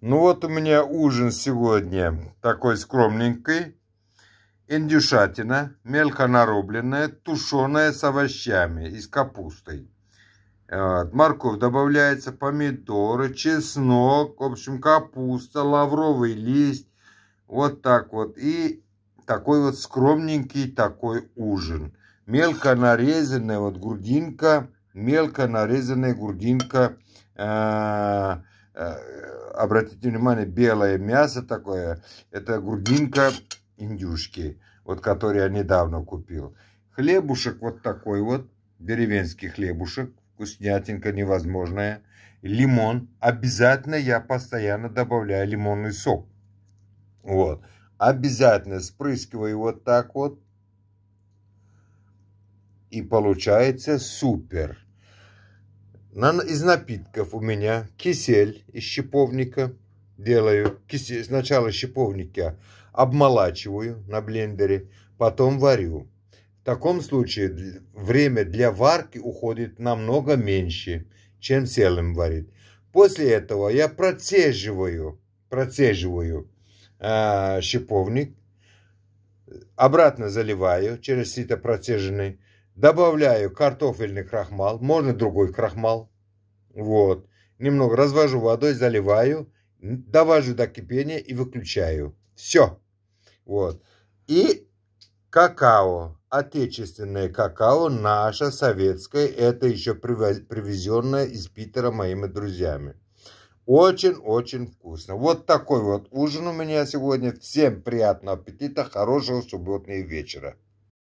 Ну вот у меня ужин сегодня такой скромненький. Индюшатина, мелко нарубленная, тушеная с овощами и с капустой. Э, вот. Морковь добавляется, помидоры, чеснок, в общем, капуста, лавровый лист. Вот так вот. И такой вот скромненький такой ужин. Мелко нарезанная вот грудинка, мелко нарезанная грудинка э, Э, обратите внимание, белое мясо такое, это грудинка индюшки, вот который я недавно купил. Хлебушек вот такой вот, деревенский хлебушек, вкуснятинка невозможная. Лимон, обязательно я постоянно добавляю лимонный сок. Вот, обязательно спрыскиваю вот так вот. И получается супер. На, из напитков у меня кисель из щиповника. Делаю кисель, сначала щиповника обмолачиваю на блендере, потом варю. В таком случае время для варки уходит намного меньше, чем селым варить. После этого я процеживаю, процеживаю э, а, щиповник, обратно заливаю через сито процеженный, Добавляю картофельный крахмал, можно другой крахмал. Вот. Немного развожу водой, заливаю, довожу до кипения и выключаю. Все. Вот. И какао. Отечественное какао, наше, советское, это еще привезенное из Питера моими друзьями. Очень-очень вкусно. Вот такой вот ужин у меня сегодня. Всем приятного аппетита, хорошего субботнего вечера.